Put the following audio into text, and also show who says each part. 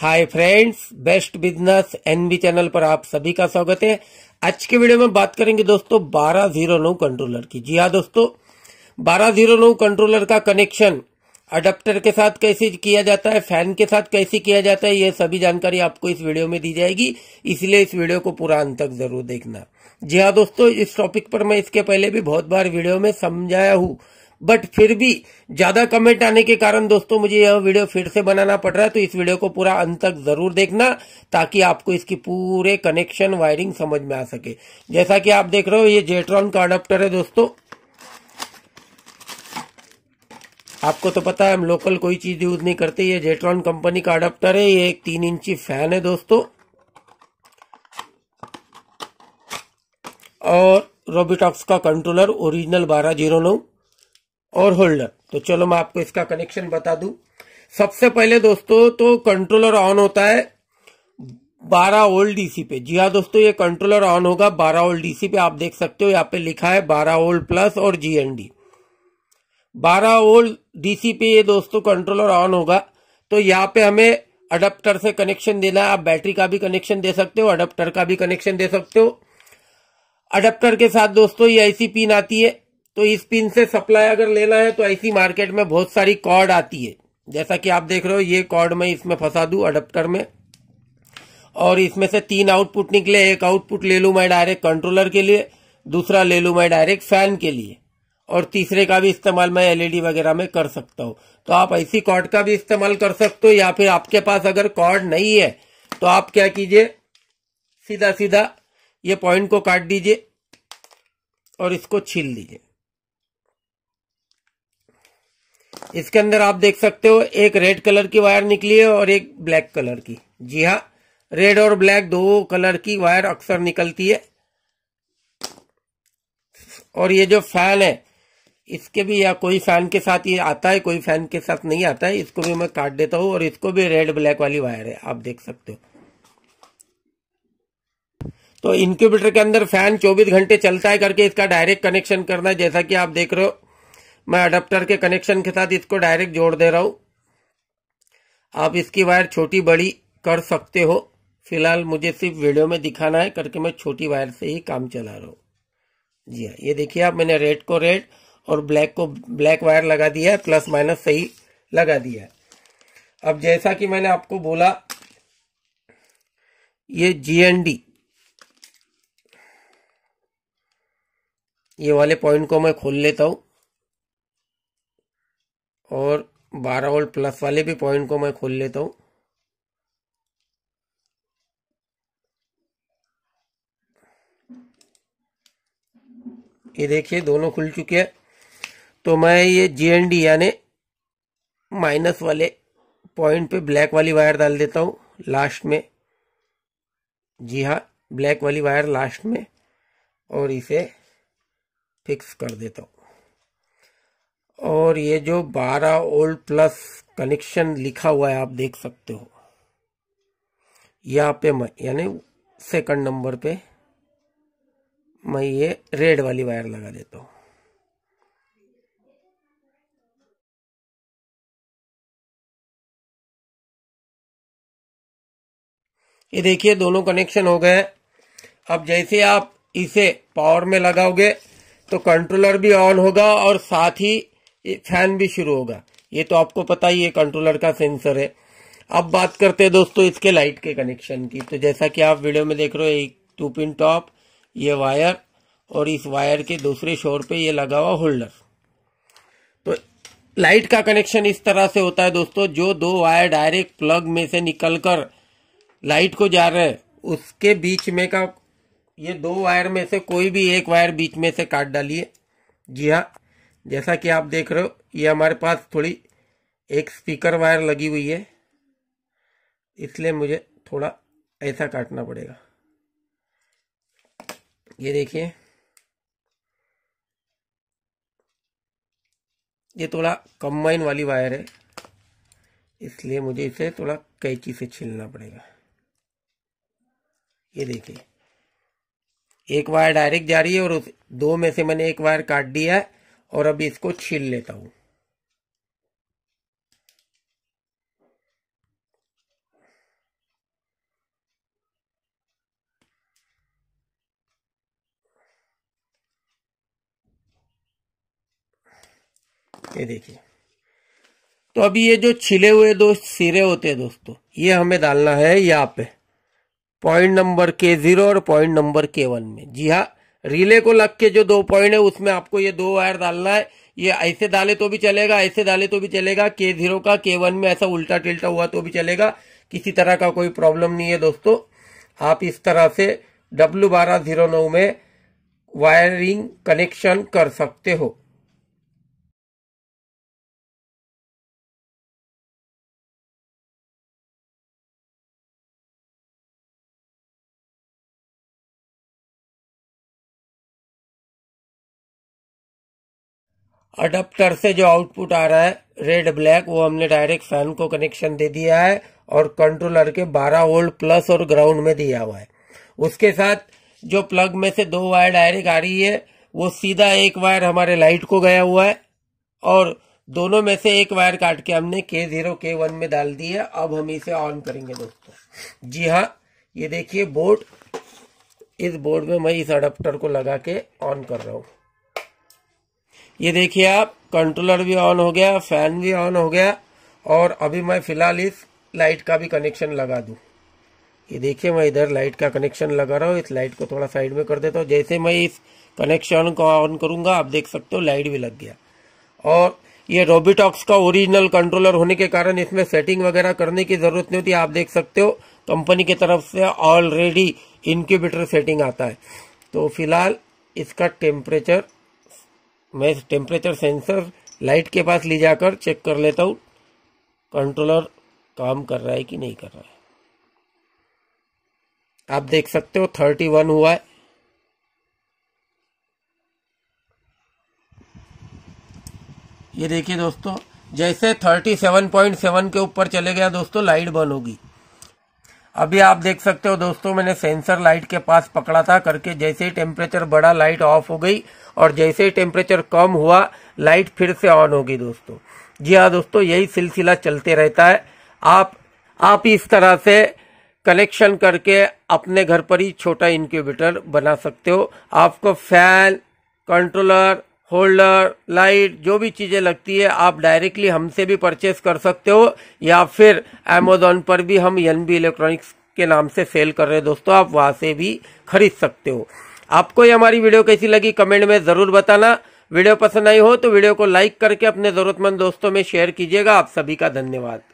Speaker 1: हाय friends best business NB channel पर आप सभी का स्वागत है आज के वीडियो में बात करेंगे दोस्तों बारह जीरो नौ कंट्रोलर की जी हाँ दोस्तों बारह जीरो नौ कंट्रोलर का कनेक्शन अडप्टर के साथ कैसे किया जाता है फैन के साथ कैसे किया जाता है ये सभी जानकारी आपको इस वीडियो में दी जाएगी इसलिए इस वीडियो को पूरा अंत तक जरूर देखना जी हाँ दोस्तों इस टॉपिक पर मैं इसके पहले भी बहुत बार वीडियो में समझाया हूँ बट फिर भी ज्यादा कमेंट आने के कारण दोस्तों मुझे यह वीडियो फिर से बनाना पड़ रहा है तो इस वीडियो को पूरा अंत तक जरूर देखना ताकि आपको इसकी पूरे कनेक्शन वायरिंग समझ में आ सके जैसा कि आप देख रहे हो ये जेट्रॉन का अडोप्टर है दोस्तों आपको तो पता है हम लोकल कोई चीज यूज नहीं करते ये जेट्रॉन कंपनी का अडोप्टर है ये एक तीन इंची फैन है दोस्तों और रोबिटॉक्स का कंट्रोलर ओरिजिनल बारह जीरो नौ और होल्डर तो चलो मैं आपको इसका कनेक्शन बता दू सबसे पहले दोस्तों तो कंट्रोलर ऑन होता है 12 वोल्ट डीसी पे जी हाँ दोस्तों ये कंट्रोलर ऑन होगा 12 वोल्ट डीसी पे आप देख सकते हो यहाँ पे लिखा है 12 वोल्ट प्लस और जीएनडी 12 वोल्ट डीसी पे ये दोस्तों कंट्रोलर ऑन होगा तो यहाँ पे हमें अडप्टर से कनेक्शन देना है आप बैटरी का भी कनेक्शन दे सकते हो अडप्टर का भी कनेक्शन दे सकते हो अडप्टर के साथ दोस्तों ये ऐसी पिन आती है तो इस पिन से सप्लाई अगर लेना है तो ऐसी मार्केट में बहुत सारी कॉर्ड आती है जैसा कि आप देख रहे हो ये कॉर्ड में इसमें फंसा दू अडप्टर में और इसमें से तीन आउटपुट निकले एक आउटपुट ले लू मैं डायरेक्ट कंट्रोलर के लिए दूसरा ले लू मैं डायरेक्ट फैन के लिए और तीसरे का भी इस्तेमाल मैं एलईडी e वगैरह में कर सकता हूँ तो आप ऐसी कॉर्ड का भी इस्तेमाल कर सकते हो या फिर आपके पास अगर कॉर्ड नहीं है तो आप क्या कीजिए सीधा सीधा ये पॉइंट को काट दीजिए और इसको छील दीजिए इसके अंदर आप देख सकते हो एक रेड कलर की वायर निकली है और एक ब्लैक कलर की जी हाँ रेड और ब्लैक दो कलर की वायर अक्सर निकलती है और ये जो फैन है इसके भी या कोई फैन के साथ ये आता है कोई फैन के साथ नहीं आता है इसको भी मैं काट देता हूँ और इसको भी रेड ब्लैक वाली वायर है आप देख सकते हो तो इंक्यूबेटर के अंदर फैन 24 घंटे चलता है करके इसका डायरेक्ट कनेक्शन करना है जैसा कि आप देख रहे हो मैं अडप्टर के कनेक्शन के साथ इसको डायरेक्ट जोड़ दे रहा हूँ आप इसकी वायर छोटी बड़ी कर सकते हो फिलहाल मुझे सिर्फ वीडियो में दिखाना है करके मैं छोटी वायर से ही काम चला रहा हूँ जी हाँ ये देखिए आप मैंने रेड को रेड और ब्लैक को ब्लैक वायर लगा दिया है प्लस माइनस सही लगा दिया है अब जैसा कि मैंने आपको बोला ये जीएनडी ये वाले पॉइंट को मैं खोल लेता हूं और बारह वोल्ट प्लस वाले भी पॉइंट को मैं खोल लेता हूं ये देखिए दोनों खुल चुके हैं तो मैं ये जीएनडी यानी माइनस वाले पॉइंट पे ब्लैक वाली वायर डाल देता हूँ लास्ट में जी हाँ ब्लैक वाली वायर लास्ट में और इसे फिक्स कर देता हूँ और ये जो 12 ओल्ड प्लस कनेक्शन लिखा हुआ है आप देख सकते हो यहाँ पे मैं यानी सेकंड नंबर पे मैं ये रेड वाली वायर लगा देता हूँ ये देखिए दोनों कनेक्शन हो गए अब जैसे आप इसे पावर में लगाओगे तो कंट्रोलर भी ऑन होगा और साथ ही फैन भी शुरू होगा ये तो आपको पता ही है कंट्रोलर का सेंसर है अब बात करते हैं दोस्तों इसके लाइट के कनेक्शन की तो जैसा कि आप वीडियो में देख रहे हो एक टू पिन टॉप ये वायर और इस वायर के दूसरे शोर पे ये लगा हुआ होल्डर तो लाइट का कनेक्शन इस तरह से होता है दोस्तों जो दो वायर डायरेक्ट प्लग में से निकलकर लाइट को जा रहे हैं उसके बीच में का ये दो वायर में से कोई भी एक वायर बीच में से काट डालिए जी हाँ जैसा कि आप देख रहे हो ये हमारे पास थोड़ी एक स्पीकर वायर लगी हुई है इसलिए मुझे थोड़ा ऐसा काटना पड़ेगा ये देखिए ये थोड़ा कम्बाइन वाली वायर है इसलिए मुझे इसे थोड़ा कैची से छीलना पड़ेगा ये देखिए एक वायर डायरेक्ट जा रही है और उस दो में से मैंने एक वायर काट दिया है और अभी इसको छील लेता हूं ये देखिए तो अभी ये जो छिले हुए दो सिरे होते हैं दोस्तों ये हमें डालना है यहाँ पे पॉइंट नंबर के जीरो और पॉइंट नंबर के वन में जी हाँ रिले को लग के जो दो पॉइंट है उसमें आपको ये दो वायर डालना है ये ऐसे डाले तो भी चलेगा ऐसे डाले तो भी चलेगा के जीरो का के वन में ऐसा उल्टा टिल्टा हुआ तो भी चलेगा किसी तरह का कोई प्रॉब्लम नहीं है दोस्तों आप इस तरह से डब्ल्यू बारह जीरो नौ में वायरिंग कनेक्शन कर सकते हो अडप्टर से जो आउटपुट आ रहा है रेड ब्लैक वो हमने डायरेक्ट फैन को कनेक्शन दे दिया है और कंट्रोलर के 12 वोल्ट प्लस और ग्राउंड में दिया हुआ है उसके साथ जो प्लग में से दो वायर डायरेक्ट आ रही है वो सीधा एक वायर हमारे लाइट को गया हुआ है और दोनों में से एक वायर काट के हमने के जीरो के वन में डाल दी है अब हम इसे ऑन करेंगे दोस्तों जी हाँ ये देखिए बोर्ड इस बोर्ड में मैं इस अडप्टर को लगा के ऑन कर रहा हूँ ये देखिए आप कंट्रोलर भी ऑन हो गया फैन भी ऑन हो गया और अभी मैं फिलहाल इस लाइट का भी कनेक्शन लगा दूँ ये देखिए मैं इधर लाइट का कनेक्शन लगा रहा हूँ इस लाइट को थोड़ा साइड में कर देता हूँ जैसे मैं इस कनेक्शन को ऑन करूँगा आप देख सकते हो लाइट भी लग गया और ये रोबिटॉक्स का ओरिजिनल कंट्रोलर होने के कारण इसमें सेटिंग वगैरह करने की ज़रूरत नहीं होती आप देख सकते हो कंपनी की तरफ से ऑलरेडी इनक्यूबेटर सेटिंग आता है तो फिलहाल इसका टेम्परेचर मैं टेम्परेचर सेंसर लाइट के पास ले जाकर चेक कर लेता हूँ कंट्रोलर काम कर रहा है कि नहीं कर रहा है आप देख सकते हो थर्टी वन हुआ है ये देखिए दोस्तों जैसे थर्टी सेवन पॉइंट सेवन के ऊपर चले गया दोस्तों लाइट बंद होगी अभी आप देख सकते हो दोस्तों मैंने सेंसर लाइट के पास पकड़ा था करके जैसे ही टेम्परेचर बढ़ा लाइट ऑफ हो गई और जैसे ही टेम्परेचर कम हुआ लाइट फिर से ऑन होगी दोस्तों जी हाँ दोस्तों यही सिलसिला चलते रहता है आप आप इस तरह से कनेक्शन करके अपने घर पर ही छोटा इंक्यूबेटर बना सकते हो आपको फैन कंट्रोलर होल्डर लाइट जो भी चीज़ें लगती है आप डायरेक्टली हमसे भी परचेस कर सकते हो या फिर अमेजोन पर भी हम एन बी इलेक्ट्रॉनिक्स के नाम से सेल कर रहे हैं दोस्तों आप वहाँ से भी खरीद सकते हो आपको ये हमारी वीडियो कैसी लगी कमेंट में ज़रूर बताना वीडियो पसंद आई हो तो वीडियो को लाइक करके अपने ज़रूरतमंद दोस्तों में शेयर कीजिएगा आप सभी का धन्यवाद